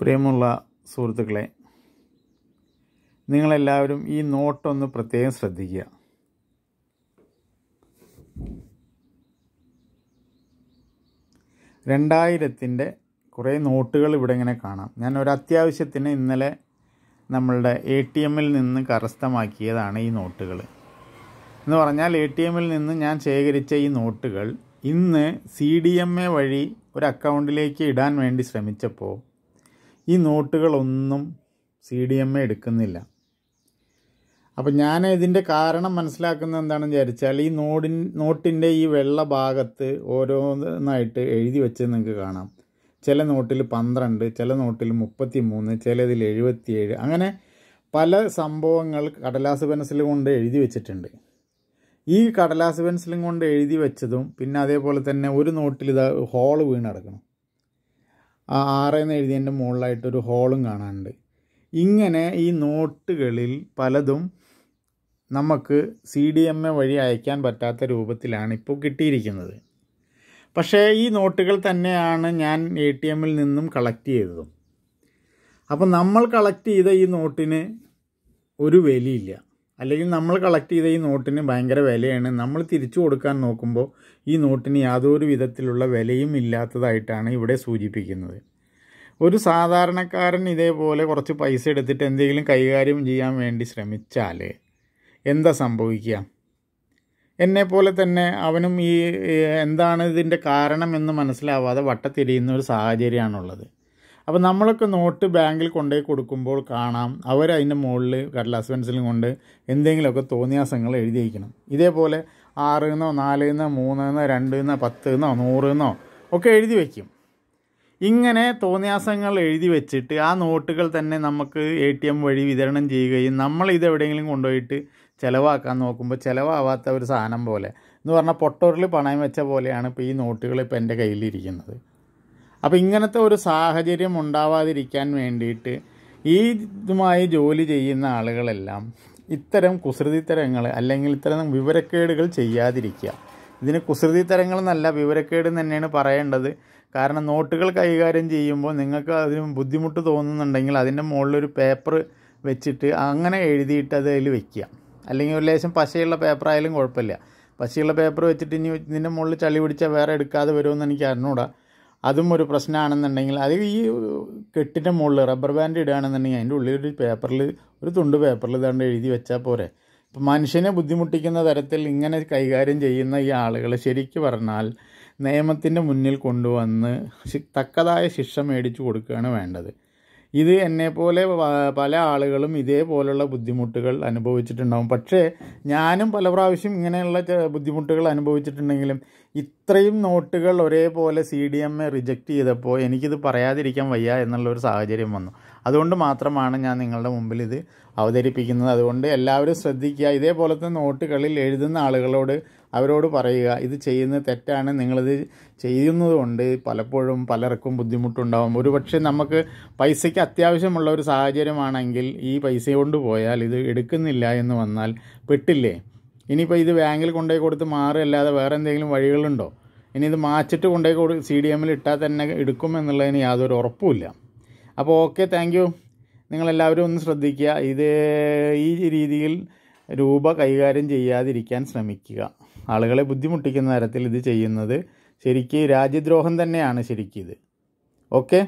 പ്രിയമുള്ള സുഹൃത്തുക്കളെ നിങ്ങളെല്ലാവരും ഈ നോട്ടൊന്ന് പ്രത്യേകം ശ്രദ്ധിക്കുക രണ്ടായിരത്തിൻ്റെ കുറേ നോട്ടുകൾ ഇവിടെ ഇങ്ങനെ കാണാം ഞാൻ ഒരു അത്യാവശ്യത്തിന് ഇന്നലെ നമ്മളുടെ എ ടി എമ്മിൽ നിന്ന് കരസ്ഥമാക്കിയതാണ് ഈ നോട്ടുകൾ എന്ന് പറഞ്ഞാൽ എ ടി എമ്മിൽ നിന്ന് ഞാൻ ശേഖരിച്ച ഈ നോട്ടുകൾ ഇന്ന് സി ഡി എം എ വഴി ഒരു അക്കൗണ്ടിലേക്ക് ഇടാൻ വേണ്ടി ശ്രമിച്ചപ്പോൾ ഈ നോട്ടുകളൊന്നും സി ഡി എം എ എടുക്കുന്നില്ല അപ്പം ഞാൻ ഇതിൻ്റെ കാരണം മനസ്സിലാക്കുന്നത് എന്താണെന്ന് വിചാരിച്ചാൽ ഈ നോടി നോട്ടിൻ്റെ ഈ വെള്ള ഭാഗത്ത് ഓരോന്നായിട്ട് എഴുതി വെച്ച് നിങ്ങൾക്ക് കാണാം ചില നോട്ടിൽ പന്ത്രണ്ട് ചില നോട്ടിൽ മുപ്പത്തി മൂന്ന് ചിലതിൽ എഴുപത്തിയേഴ് അങ്ങനെ പല സംഭവങ്ങൾ കടലാസ് പെൻസിലും കൊണ്ട് എഴുതി വെച്ചിട്ടുണ്ട് ഈ കടലാസ് പെൻസിലും കൊണ്ട് എഴുതി വെച്ചതും പിന്നെ അതേപോലെ തന്നെ ഒരു നോട്ടിൽ ഇത് ഹോൾ വീണ് കിടക്കണം ആ ആറ് എന്ന് എഴുതിയതിൻ്റെ മുകളിലായിട്ടൊരു ഹോളും കാണാനുണ്ട് ഇങ്ങനെ ഈ നോട്ടുകളിൽ പലതും നമുക്ക് സി ഡി എം എ വഴി അയക്കാൻ പറ്റാത്ത രൂപത്തിലാണ് ഇപ്പോൾ കിട്ടിയിരിക്കുന്നത് പക്ഷേ ഈ നോട്ടുകൾ തന്നെയാണ് ഞാൻ എ ടി എമ്മിൽ നിന്നും കളക്ട് ചെയ്തതും അപ്പോൾ നമ്മൾ കളക്ട് ചെയ്ത ഈ നോട്ടിന് ഒരു വിലയില്ല അല്ലെങ്കിൽ നമ്മൾ കളക്ട് ചെയ്ത ഈ നോട്ടിന് ഭയങ്കര വിലയാണ് നമ്മൾ തിരിച്ചു കൊടുക്കാൻ നോക്കുമ്പോൾ ഈ നോട്ടിന് യാതൊരു വിധത്തിലുള്ള വിലയും ഇല്ലാത്തതായിട്ടാണ് ഇവിടെ സൂചിപ്പിക്കുന്നത് ഒരു സാധാരണക്കാരൻ ഇതേപോലെ കുറച്ച് പൈസ എടുത്തിട്ട് എന്തെങ്കിലും കൈകാര്യം ചെയ്യാൻ വേണ്ടി ശ്രമിച്ചാൽ എന്താ സംഭവിക്കുക എന്നെപ്പോലെ തന്നെ അവനും ഈ എന്താണ് ഇതിൻ്റെ കാരണമെന്ന് മനസ്സിലാവാതെ വട്ടത്തിരിയുന്ന ഒരു സാഹചര്യമാണുള്ളത് അപ്പോൾ നമ്മളൊക്കെ നോട്ട് ബാങ്കിൽ കൊണ്ടുപോയി കൊടുക്കുമ്പോൾ കാണാം അവർ അതിൻ്റെ മുകളിൽ കടലാസ് പെൻസിലും കൊണ്ട് എന്തെങ്കിലുമൊക്കെ തോന്നിയാസങ്ങൾ എഴുതി വയ്ക്കണം ഇതേപോലെ ആറ് നിന്നോ നാല് നിന്നോ മൂന്ന് നിന്നോ രണ്ട് നിന്നോ പത്ത് നിന്നോ നൂറ് നിന്നോ ഒക്കെ എഴുതി വയ്ക്കും ഇങ്ങനെ തോന്നിയാസങ്ങൾ എഴുതി വെച്ചിട്ട് ആ നോട്ടുകൾ തന്നെ നമുക്ക് എ ടി എം വഴി വിതരണം ചെയ്യുകയും നമ്മൾ ഇത് എവിടെയെങ്കിലും കൊണ്ടുപോയിട്ട് ചിലവാക്കാൻ നോക്കുമ്പോൾ ചിലവാവാത്ത ഒരു സാധനം പോലെ എന്ന് പറഞ്ഞാൽ പൊട്ടോറിൽ പണയം വെച്ച പോലെയാണ് ഇപ്പോൾ ഈ നോട്ടുകൾ ഇപ്പോൾ എൻ്റെ കയ്യിലിരിക്കുന്നത് അപ്പോൾ ഇങ്ങനത്തെ ഒരു സാഹചര്യം ഉണ്ടാവാതിരിക്കാൻ വേണ്ടിയിട്ട് ഈ ഇതുമായി ജോലി ചെയ്യുന്ന ആളുകളെല്ലാം ഇത്തരം കുസൃതിത്തരങ്ങൾ അല്ലെങ്കിൽ ഇത്തരം വിവരക്കേടുകൾ ചെയ്യാതിരിക്കുക ഇതിന് കുസൃതിത്തരങ്ങൾ എന്നല്ല വിവരക്കേട് തന്നെയാണ് പറയേണ്ടത് കാരണം നോട്ടുകൾ കൈകാര്യം ചെയ്യുമ്പോൾ നിങ്ങൾക്ക് അതിന് ബുദ്ധിമുട്ട് തോന്നുന്നുണ്ടെങ്കിൽ അതിൻ്റെ മുകളിലൊരു പേപ്പർ വെച്ചിട്ട് അങ്ങനെ എഴുതിയിട്ട് അത് അതിൽ വെക്കുക അല്ലെങ്കിൽ ഒരു ലേശം പശയുള്ള പേപ്പർ ആയാലും കുഴപ്പമില്ല പശയുള്ള പേപ്പർ വെച്ചിട്ട് ഇനി ഇതിൻ്റെ മുകളിൽ ചളി പിടിച്ചാൽ വേറെ എടുക്കാതെ വരുമെന്ന് എനിക്ക് അറിഞ്ഞൂടാ അതും ഒരു പ്രശ്നമാണെന്നുണ്ടെങ്കിൽ അത് ഈ കെട്ടിൻ്റെ മുകളിൽ റബ്ബർ ബാൻഡ് ഇടുകയാണെന്നുണ്ടെങ്കിൽ അതിൻ്റെ ഉള്ളിൽ ഒരു പേപ്പറിൽ ഒരു തുണ്ട് പേപ്പറിൽ ഇതാണ്ട് എഴുതി വെച്ചാൽ പോരെ ഇപ്പം മനുഷ്യനെ ബുദ്ധിമുട്ടിക്കുന്ന തരത്തിൽ ഇങ്ങനെ കൈകാര്യം ചെയ്യുന്ന ഈ ആളുകൾ ശരിക്കു പറഞ്ഞാൽ നിയമത്തിൻ്റെ മുന്നിൽ കൊണ്ടുവന്ന് തക്കതായ ശിക്ഷ മേടിച്ചു കൊടുക്കുകയാണ് വേണ്ടത് ഇത് എന്നെപ്പോലെ പല ആളുകളും ഇതേപോലുള്ള ബുദ്ധിമുട്ടുകൾ അനുഭവിച്ചിട്ടുണ്ടാകും പക്ഷേ ഞാനും പല പ്രാവശ്യം ഇങ്ങനെയുള്ള ബുദ്ധിമുട്ടുകൾ അനുഭവിച്ചിട്ടുണ്ടെങ്കിലും ഇത്രയും നോട്ടുകൾ ഒരേപോലെ സി ഡി എം എ റിജക്റ്റ് ചെയ്തപ്പോൾ എനിക്കിത് പറയാതിരിക്കാൻ വയ്യ എന്നുള്ളൊരു സാഹചര്യം വന്നു അതുകൊണ്ട് മാത്രമാണ് ഞാൻ നിങ്ങളുടെ മുമ്പിൽ ഇത് അവതരിപ്പിക്കുന്നത് അതുകൊണ്ട് എല്ലാവരും ശ്രദ്ധിക്കുക ഇതേപോലത്തെ നോട്ടുകളിൽ എഴുതുന്ന ആളുകളോട് അവരോട് പറയുക ഇത് ചെയ്യുന്നത് തെറ്റാണ് നിങ്ങളിത് ചെയ്യുന്നതുകൊണ്ട് പലപ്പോഴും പലർക്കും ബുദ്ധിമുട്ടുണ്ടാകും ഒരു പക്ഷേ നമുക്ക് പൈസയ്ക്ക് അത്യാവശ്യമുള്ള ഒരു സാഹചര്യമാണെങ്കിൽ ഈ പൈസ കൊണ്ട് പോയാൽ ഇത് എടുക്കുന്നില്ല എന്ന് വന്നാൽ പെട്ടില്ലേ ഇനിയിപ്പോൾ ഇത് ബാങ്കിൽ കൊണ്ടുപോയി കൊടുത്ത് മാറുകയല്ലാതെ വേറെ എന്തെങ്കിലും വഴികളുണ്ടോ ഇനി ഇത് മാച്ചിട്ട് കൊണ്ടുപോയി കൊടു സി ഡി എമ്മിൽ ഇട്ടാൽ തന്നെ എടുക്കുമെന്നുള്ളതിന് യാതൊരു ഉറപ്പുമില്ല അപ്പോൾ ഓക്കെ താങ്ക് യു നിങ്ങളെല്ലാവരും ഒന്ന് ശ്രദ്ധിക്കുക ഇത് ഈ രീതിയിൽ രൂപ കൈകാര്യം ചെയ്യാതിരിക്കാൻ ശ്രമിക്കുക ആളുകളെ ബുദ്ധിമുട്ടിക്കുന്ന തരത്തിൽ ഇത് ചെയ്യുന്നത് ശരിക്ക് രാജ്യദ്രോഹം തന്നെയാണ് ശരിക്കും ഇത് ഓക്കെ